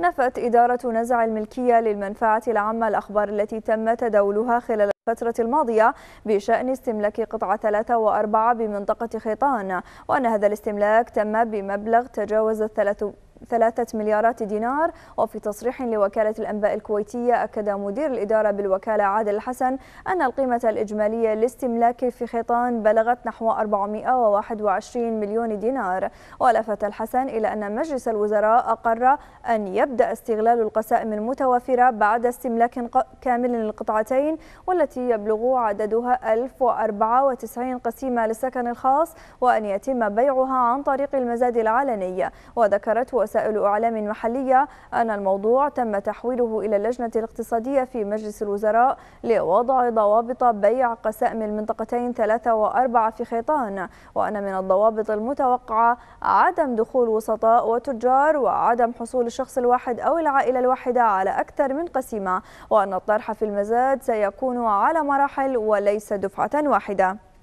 نفت إدارة نزع الملكية للمنفعة العامة الأخبار التي تم تداولها خلال الفترة الماضية بشأن استملاك قطعة 3 و4 بمنطقة خيطان وأن هذا الاستملاك تم بمبلغ تجاوز 3 ثلاثة مليارات دينار وفي تصريح لوكالة الأنباء الكويتية أكد مدير الإدارة بالوكالة عادل الحسن أن القيمة الإجمالية لاستملاكه في خيطان بلغت نحو 421 مليون دينار ولفت الحسن إلى أن مجلس الوزراء أقر أن يبدأ استغلال القسائم المتوفرة بعد استملاك كامل للقطعتين والتي يبلغ عددها 1094 قسيمة للسكن الخاص وأن يتم بيعها عن طريق المزاد العلني وذكرت وسائل إعلام محلية أن الموضوع تم تحويله إلى اللجنة الاقتصادية في مجلس الوزراء لوضع ضوابط بيع قسائم المنطقتين ثلاثة وأربعة في خيطان وأن من الضوابط المتوقعة عدم دخول وسطاء وتجار وعدم حصول الشخص الواحد أو العائلة الواحدة على أكثر من قسيمة وأن الطرح في المزاد سيكون على مراحل وليس دفعة واحدة